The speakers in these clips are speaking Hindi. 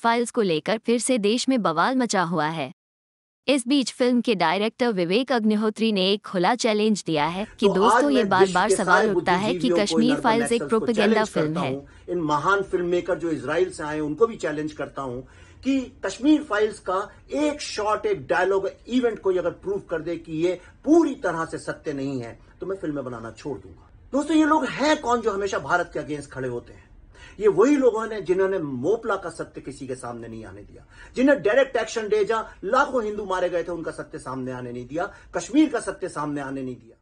फाइल्स को लेकर फिर से देश में बवाल मचा हुआ है इस बीच फिल्म के डायरेक्टर विवेक अग्निहोत्री ने एक खुला चैलेंज दिया है कि तो दोस्तों ये बार बार सवाल उठता है कि कश्मीर फाइल्स एक प्रोपेगेंडा फिल्म है इन महान फिल्म मेकर जो इसराइल से आए उनको भी चैलेंज करता हूँ कि कश्मीर फाइल्स का एक शॉट एक डायलॉग इवेंट को अगर प्रूव कर दे कि ये पूरी तरह से सत्य नहीं है तो मैं फिल्में बनाना छोड़ दूंगा दोस्तों ये लोग हैं कौन जो हमेशा भारत के अगेंस्ट खड़े होते हैं ये वही लोगों ने जिन्होंने मोपला का सत्य किसी के सामने नहीं आने दिया जिन्हें डायरेक्ट एक्शन दे जा लाखों हिंदू मारे गए थे उनका सत्य सामने आने नहीं दिया कश्मीर का सत्य सामने आने नहीं दिया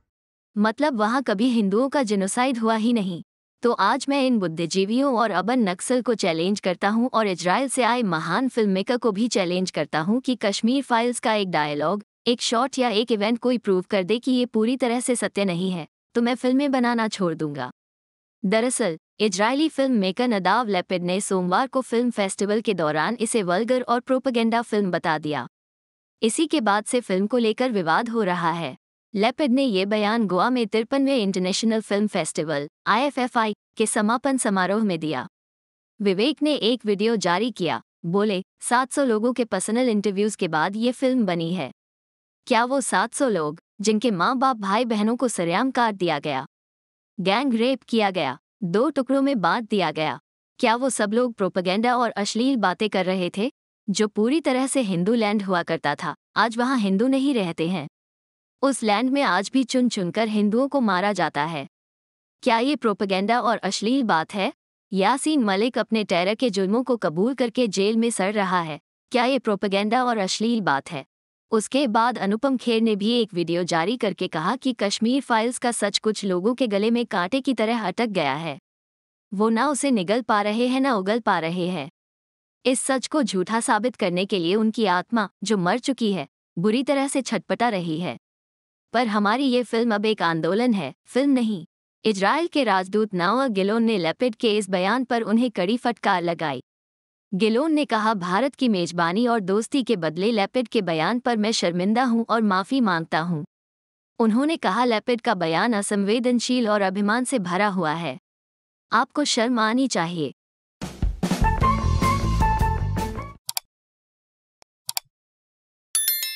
मतलब वहाँ कभी हिंदुओं का जेनोसाइड हुआ ही नहीं तो आज मैं इन बुद्धिजीवियों और अबन नक्सल को चैलेंज करता हूं और इजराइल से आए महान फिल्म मेकर को भी चैलेंज करता हूं कि कश्मीर फाइल्स का एक डायलॉग एक शॉट या एक इवेंट कोई प्रूव कर दे कि ये पूरी तरह से सत्य नहीं है तो मैं फिल्में बनाना छोड़ दूंगा दरअसल इजरायली फिल्म मेकर नदाव लेपिड ने सोमवार को फिल्म फेस्टिवल के दौरान इसे वल्गर और प्रोपगेंडा फिल्म बता दिया इसी के बाद से फिल्म को लेकर विवाद हो रहा है लेपिड ने ये बयान गोवा में तिरपनवे इंटरनेशनल फिल्म फेस्टिवल आईएफएफआई के समापन समारोह में दिया विवेक ने एक वीडियो जारी किया बोले 700 लोगों के पर्सनल इंटरव्यूज के बाद ये फिल्म बनी है क्या वो 700 लोग जिनके माँ बाप भाई बहनों को सरेआम काट दिया गया गैंग रेप किया गया दो टुकड़ों में बांट दिया गया क्या वो सब लोग प्रोपेगेंडा और अश्लील बातें कर रहे थे जो पूरी तरह से हिंदू लैंड हुआ करता था आज वहाँ हिंदू नहीं रहते हैं उस लैंड में आज भी चुन चुनकर हिंदुओं को मारा जाता है क्या ये प्रोपेगेंडा और अश्लील बात है यासीन मलिक अपने टैर के जुर्मों को कबूल करके जेल में सड़ रहा है क्या ये प्रोपेगेंडा और अश्लील बात है उसके बाद अनुपम खेर ने भी एक वीडियो जारी करके कहा कि कश्मीर फाइल्स का सच कुछ लोगों के गले में कांटे की तरह अटक गया है वो ना उसे निगल पा रहे हैं ना उगल पा रहे हैं इस सच को झूठा साबित करने के लिए उनकी आत्मा जो मर चुकी है बुरी तरह से छटपटा रही है पर हमारी ये फिल्म अब एक आंदोलन है फिल्म नहीं इजराइल के राजदूत नावा गिलोन ने लेपिड के इस बयान पर उन्हें कड़ी फटकार लगाई गिलोन ने कहा भारत की मेजबानी और दोस्ती के बदले लैपिड के बयान पर मैं शर्मिंदा हूं और माफ़ी मांगता हूं। उन्होंने कहा लैपिड का बयान असंवेदनशील और अभिमान से भरा हुआ है आपको शर्म आनी चाहिए